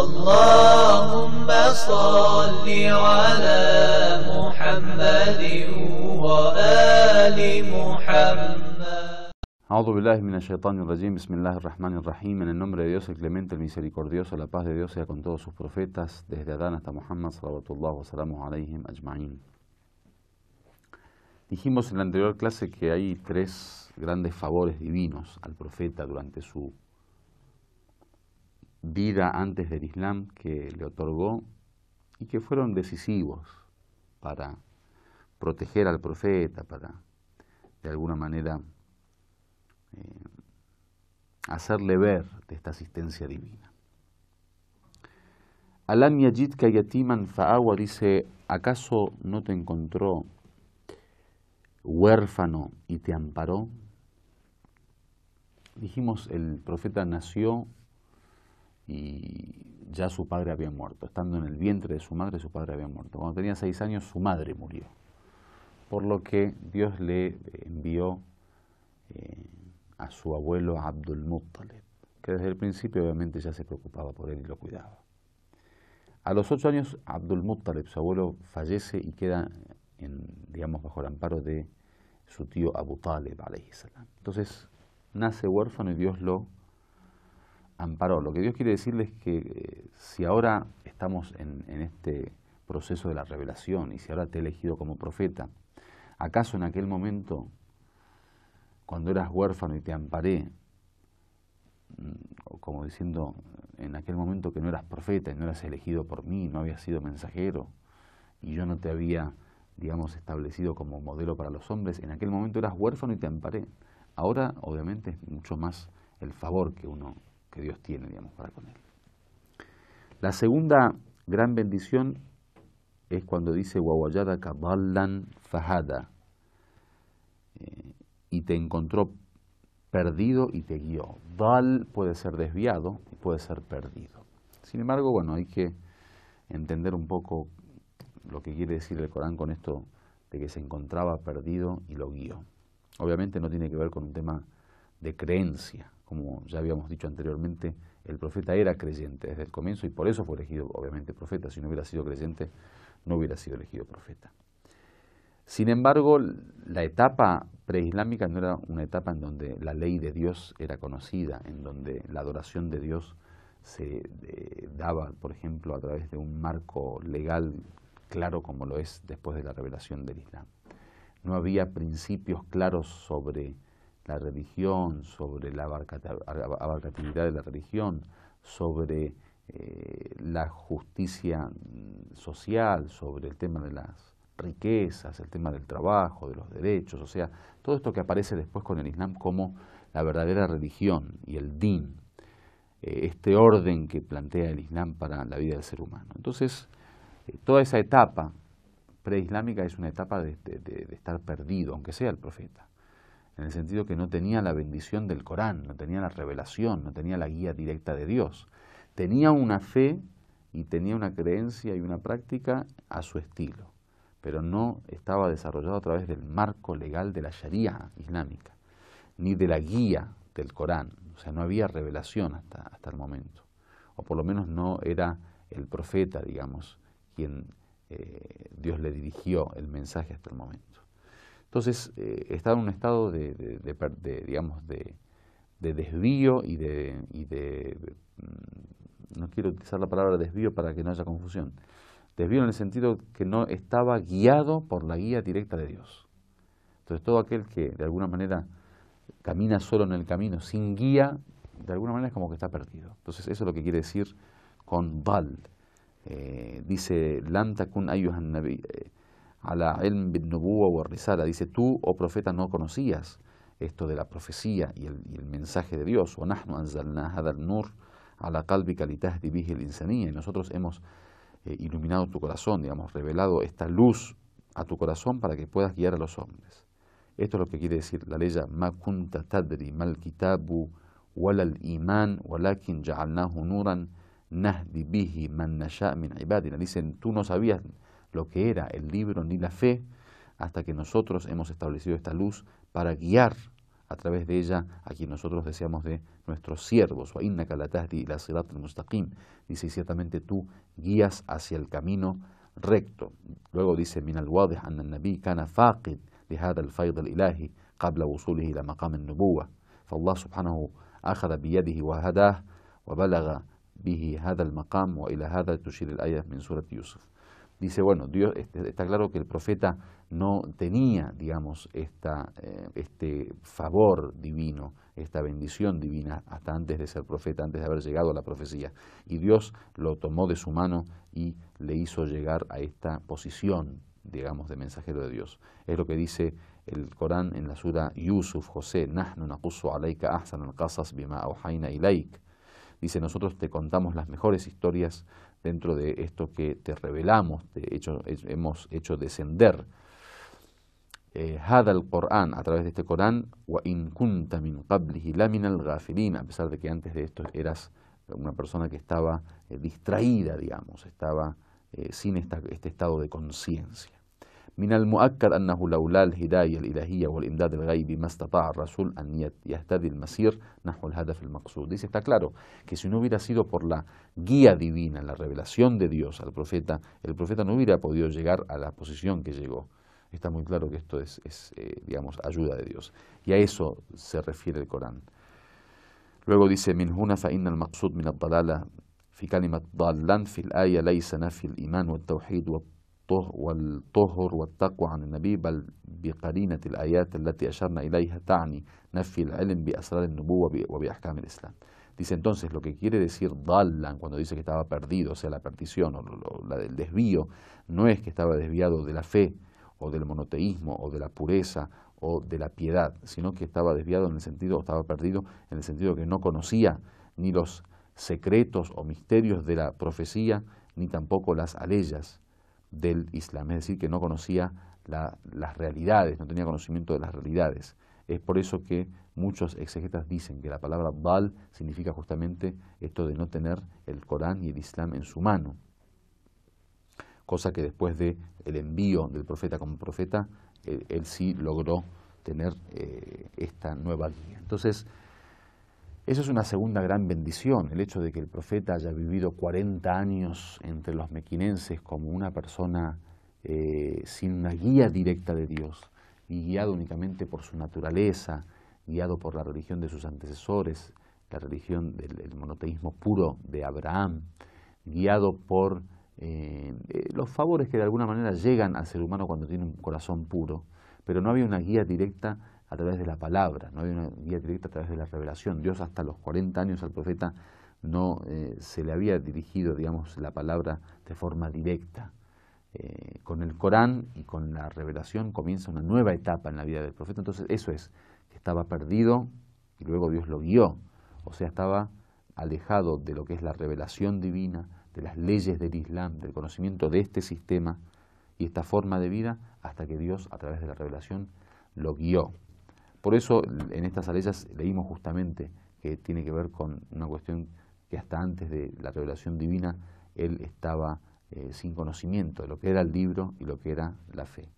اللهم ala على wa وآل محمد A'udhu billahi minash shaitanir rajim, bismillahir rahmanir rahim, en el nombre de Dios el clemente, el misericordioso, la paz de Dios sea con todos sus profetas, desde Adán hasta Muhammad, salawatullah wa salamu alayhim ajma'in. Dijimos en la anterior clase que hay tres grandes favores divinos al profeta durante su vida antes del Islam que le otorgó y que fueron decisivos para proteger al profeta, para de alguna manera eh, hacerle ver de esta asistencia divina. Alam yajid kayatiman fa'awa dice, ¿acaso no te encontró huérfano y te amparó? Dijimos, el profeta nació y ya su padre había muerto. Estando en el vientre de su madre, su padre había muerto. Cuando tenía seis años, su madre murió. Por lo que Dios le envió eh, a su abuelo Abdul Muttalib, que desde el principio obviamente ya se preocupaba por él y lo cuidaba. A los ocho años, Abdul Muttalib, su abuelo, fallece y queda, en, digamos, bajo el amparo de su tío Abu Talib, Entonces, nace huérfano y Dios lo amparó. Lo que Dios quiere decirles es que eh, si ahora estamos en, en, este proceso de la revelación y si ahora te he elegido como profeta, ¿acaso en aquel momento, cuando eras huérfano y te amparé, mm, como diciendo, en aquel momento que no eras profeta y no eras elegido por mí, no habías sido mensajero y yo no te había, digamos, establecido como modelo para los hombres, en aquel momento eras huérfano y te amparé. Ahora, obviamente, es mucho más el favor que uno que Dios tiene, digamos, para con él. La segunda gran bendición es cuando dice Fahada eh, y te encontró perdido y te guió. Dal puede ser desviado y puede ser perdido. Sin embargo, bueno, hay que entender un poco lo que quiere decir el Corán con esto de que se encontraba perdido y lo guió. Obviamente no tiene que ver con un tema de creencia, como ya habíamos dicho anteriormente, el profeta era creyente desde el comienzo y por eso fue elegido obviamente profeta. Si no hubiera sido creyente, no hubiera sido elegido profeta. Sin embargo, la etapa preislámica no era una etapa en donde la ley de Dios era conocida, en donde la adoración de Dios se eh, daba, por ejemplo, a través de un marco legal claro como lo es después de la revelación del Islam. No había principios claros sobre la religión, sobre la abarcatividad de la religión, sobre eh, la justicia social, sobre el tema de las riquezas, el tema del trabajo, de los derechos, o sea, todo esto que aparece después con el Islam como la verdadera religión y el din, eh, este orden que plantea el Islam para la vida del ser humano. Entonces, eh, toda esa etapa preislámica es una etapa de estar perdido, aunque sea el profeta en el sentido que no tenía la bendición del Corán, no tenía la revelación, no tenía la guía directa de Dios. Tenía una fe y tenía una creencia y una práctica a su estilo, pero no estaba desarrollado a través del marco legal de la Sharia islámica, ni de la guía del Corán, o sea, no había revelación hasta, hasta el momento, o por lo menos no era el profeta, digamos, quien eh, Dios le dirigió el mensaje hasta el momento. Entonces, eh, estaba en un estado de, digamos, de, desvío y de, mm, no quiero utilizar la palabra desvío para que no haya confusión, desvío en el sentido que no estaba guiado por la guía directa de Dios. Entonces, todo aquel que de alguna manera camina solo en el camino, sin guía, de alguna manera es como que está perdido. Entonces, eso es lo que quiere decir con bald. Eh, dice, lanta kun Nabi. Eh, ala la bin nubuwa o dice tú, oh profeta, no conocías esto de la profecía y el, y el mensaje de Dios, o nahnu anzalna hadal nur ala qalbika litahdi bihi y nosotros hemos eh, iluminado tu corazón, digamos, revelado esta luz a tu corazón para que puedas guiar a los hombres. Esto es lo que quiere decir la ley ma kunta tadri mal kitabu walal iman walakin ja'alnahu nuran nahdi bihi man nasha' min ibadina. Dicen, tú no sabías lo que era el libro ni la fe, hasta que nosotros hemos establecido esta luz para guiar a través de ella a quien nosotros deseamos de nuestros siervos o Inna la Sirat Mustaqim. Dice ciertamente tú guías hacia el camino recto. Luego dice min al Nabi, anna nabiika al faid al ilahi qabla wusulihi la makam al nubuwa. Allah subhanahu axa biyadhi wa haddah wa bihi hada al makam waila hada tushir al min surat Yusuf dice, bueno, Dios, este, está claro que el profeta no tenía, digamos, esta, eh, este favor divino, esta bendición divina hasta antes de ser profeta, antes de haber llegado a la profecía. Y Dios lo tomó de su mano y le hizo llegar a esta posición, digamos, de mensajero de Dios. Es lo que dice el Corán en la sura Yusuf, José, Nahnu naqusu alayka ahsan al bima y ilayk. Dice, nosotros te contamos las mejores historias dentro de esto que te revelamos, de hecho, hemos hecho descender. Eh, Had al Corán, a través de este Corán, wa in kunta min qablihi a pesar de que antes de esto eras una persona que estaba eh, distraída, digamos, estaba eh, sin este estado de conciencia. من المؤكد أنه لولا الهداية الإلهية والإمداد الغيبي ما استطاع الرسول أن يهتدي المسير نحو الهدف المقصود. Dice, está claro que si no hubiera sido por la guía divina, la revelación de Dios al profeta, el profeta no hubiera podido llegar a la posición que llegó. Está muy claro que esto es, es eh, digamos, ayuda de Dios. Y a eso se refiere el Corán. Luego dice, min al-maqsud min al-dalala la palabra dallan en aya al-iman wal-tawhid tawhid Dice entonces lo que quiere decir Dallan cuando dice que estaba perdido, o sea, la perdición o, la, del desvío, no es que estaba desviado de la fe o del monoteísmo o de la pureza o de la piedad, sino que estaba desviado en el sentido, o estaba perdido en el sentido que no conocía ni los secretos o misterios de la profecía, ni tampoco las aleyas del Islam, es decir, que no conocía las realidades, no tenía conocimiento de las realidades. Es por eso que muchos exegetas dicen que la palabra Baal significa justamente esto de no tener el Corán y el Islam en su mano. Cosa que después del envío del profeta como profeta, eh, él, sí logró tener eh, esta nueva guía. Entonces, esa es una segunda gran bendición, el hecho de que el profeta haya vivido 40 años entre los mequinenses como una persona eh, sin una guía directa de Dios y guiado únicamente por su naturaleza, guiado por la religión de sus antecesores, la religión del monoteísmo puro de Abraham, guiado por eh, eh, los favores que de alguna manera llegan al ser humano cuando tiene un corazón puro, pero no había una guía directa a través de la palabra, no hay una guía directa a través de la revelación. Dios hasta los 40 años al profeta no eh, se le había dirigido, digamos, la palabra de forma directa. Eh, con el Corán y con la revelación comienza una nueva etapa en la vida del profeta. Entonces eso es, que estaba perdido y luego Dios lo guió. O sea, estaba alejado de lo que es la revelación divina, de las leyes del Islam, del conocimiento de este sistema y esta forma de vida, hasta que Dios, a través de la revelación, lo guió. Por eso en estas arellas leímos justamente que tiene que ver con una cuestión que hasta antes de la revelación divina él estaba eh, sin conocimiento de lo que era el libro y lo que era la fe.